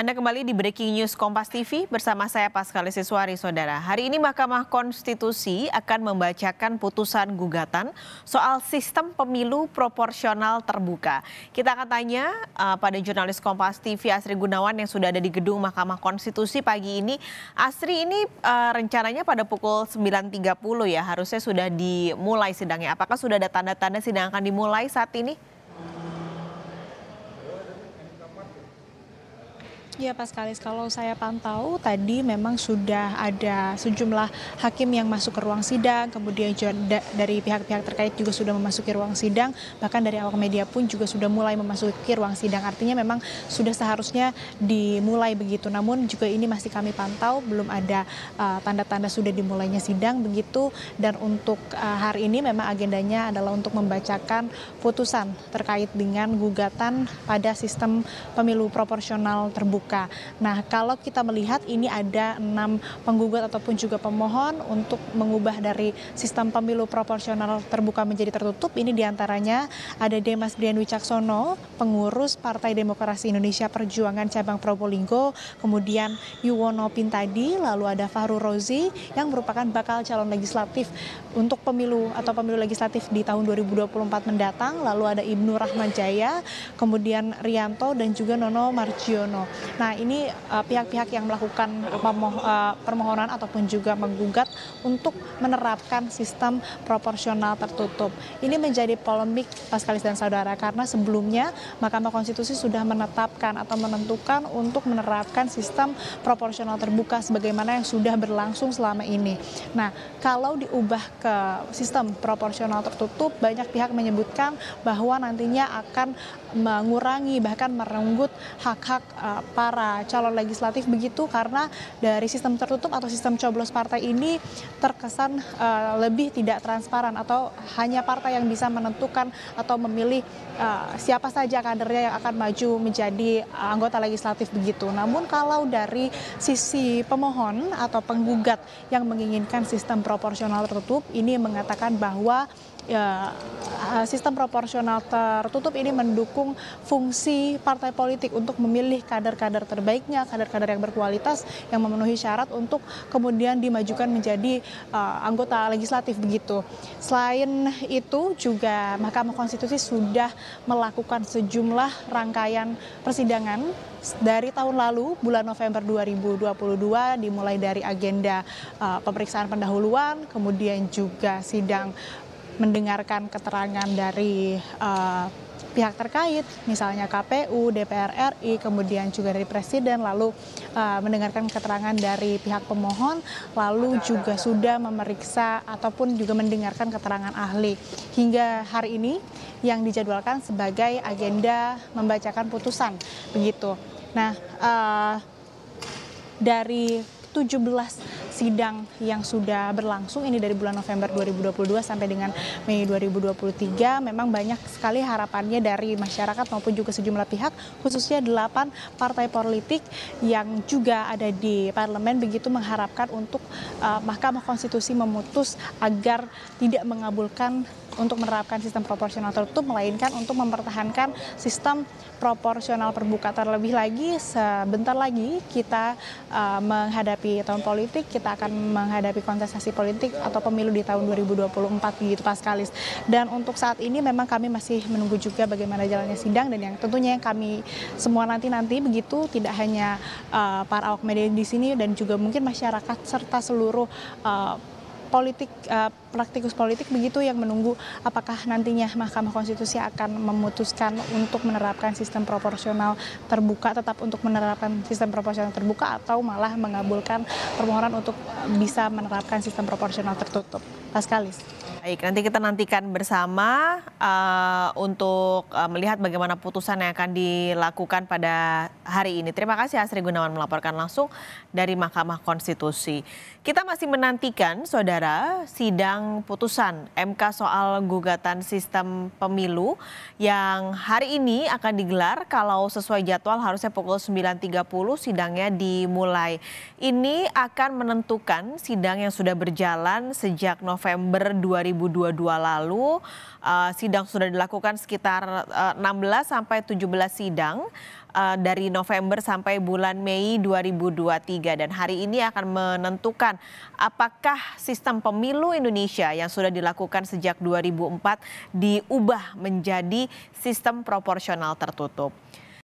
Anda kembali di Breaking News Kompas TV bersama saya Pascal Siswari, Saudara. Hari ini Mahkamah Konstitusi akan membacakan putusan gugatan soal sistem pemilu proporsional terbuka. Kita akan tanya uh, pada jurnalis Kompas TV Asri Gunawan yang sudah ada di gedung Mahkamah Konstitusi pagi ini. Asri ini uh, rencananya pada pukul 9.30 ya, harusnya sudah dimulai sidangnya. Apakah sudah ada tanda-tanda sidang akan dimulai saat ini? Ya Pak Skalis, kalau saya pantau tadi memang sudah ada sejumlah hakim yang masuk ke ruang sidang, kemudian dari pihak-pihak terkait juga sudah memasuki ruang sidang, bahkan dari awak media pun juga sudah mulai memasuki ruang sidang. Artinya memang sudah seharusnya dimulai begitu, namun juga ini masih kami pantau, belum ada eh, tanda-tanda uh, sudah dimulainya sidang begitu. Dan untuk uh, hari ini memang agendanya adalah untuk membacakan putusan terkait dengan gugatan pada sistem pemilu proporsional terbuka terbuka. Nah, kalau kita melihat ini ada enam penggugat ataupun juga pemohon untuk mengubah dari sistem pemilu proporsional terbuka menjadi tertutup. Ini diantaranya ada Demas Brian Wicaksono, pengurus Partai Demokrasi Indonesia Perjuangan Cabang Probolinggo, kemudian Yuwono Pintadi, lalu ada Fahru Rozi yang merupakan bakal calon legislatif untuk pemilu atau pemilu legislatif di tahun 2024 mendatang, lalu ada Ibnu Rahman Jaya, kemudian Rianto dan juga Nono Marjiono. Nah ini eh, pihak-pihak yang melakukan eh, eh, permohonan ataupun juga menggugat untuk menerapkan sistem proporsional tertutup. Ini menjadi polemik sekali dan saudara karena sebelumnya Mahkamah Konstitusi sudah menetapkan atau menentukan untuk menerapkan sistem proporsional terbuka sebagaimana yang sudah berlangsung selama ini. Nah kalau diubah ke sistem proporsional tertutup banyak pihak menyebutkan bahwa nantinya akan mengurangi bahkan merenggut hak-hak uh, para calon legislatif begitu karena dari sistem tertutup atau sistem coblos partai ini terkesan uh, lebih tidak transparan atau hanya partai yang bisa menentukan atau memilih uh, siapa saja kadernya yang akan maju menjadi anggota legislatif begitu. Namun kalau dari sisi pemohon atau penggugat yang menginginkan sistem proporsional tertutup ini mengatakan bahwa ya eh, sistem proporsional tertutup ini mendukung fungsi partai politik untuk memilih kader-kader terbaiknya, kader-kader yang berkualitas yang memenuhi syarat untuk kemudian dimajukan menjadi uh, anggota legislatif begitu. Selain itu juga Mahkamah Konstitusi sudah melakukan sejumlah rangkaian persidangan dari tahun lalu bulan November 2022 dimulai dari agenda uh, pemeriksaan pendahuluan, kemudian juga sidang mendengarkan keterangan dari eh, pihak terkait, misalnya KPU, DPR RI, kemudian juga dari Presiden, lalu eh, mendengarkan keterangan dari pihak pemohon, lalu juga sudah memeriksa ataupun juga mendengarkan keterangan ahli. Hingga hari ini yang dijadwalkan sebagai agenda membacakan putusan, begitu. Nah, uh, dari 17 sidang yang sudah berlangsung ini dari bulan November 2022 sampai dengan Mei 2023 memang banyak sekali harapannya dari masyarakat maupun juga sejumlah pihak khususnya delapan partai politik yang juga ada di parlemen begitu mengharapkan untuk uh, Mahkamah Konstitusi memutus agar tidak mengabulkan untuk menerapkan sistem proporsional tertutup melainkan untuk mempertahankan sistem proporsional terbuka terlebih lagi sebentar lagi kita uh, menghadapi tahun politik kita kita akan menghadapi kontestasi politik atau pemilu di tahun 2024 begitu Paskalis. Dan untuk saat ini memang kami masih menunggu juga bagaimana jalannya sidang dan yang tentunya yang kami semua nanti-nanti begitu tidak hanya uh, para awak media di sini dan juga mungkin masyarakat serta seluruh uh, politik eh, praktikus politik begitu yang menunggu apakah nantinya Mahkamah Konstitusi akan memutuskan untuk menerapkan sistem proporsional terbuka tetap untuk menerapkan sistem proporsional terbuka atau malah mengabulkan permohonan untuk bisa menerapkan sistem proporsional tertutup. Paskalis. Baik, nanti kita nantikan bersama uh, untuk uh, melihat bagaimana putusan yang akan dilakukan pada hari ini. Terima kasih Asri Gunawan melaporkan langsung dari Mahkamah Konstitusi. Kita masih menantikan, saudara, sidang putusan MK soal gugatan sistem pemilu yang hari ini akan digelar. Kalau sesuai jadwal harusnya pukul 9.30 sidangnya dimulai. Ini akan menentukan sidang yang sudah berjalan sejak November 2020. 2022 lalu. Uh, sidang sudah dilakukan sekitar uh, eh, 16 sampai 17 sidang uh, dari November sampai bulan Mei 2023 dan hari ini akan menentukan apakah sistem pemilu Indonesia yang sudah dilakukan sejak 2004 diubah menjadi sistem proporsional tertutup.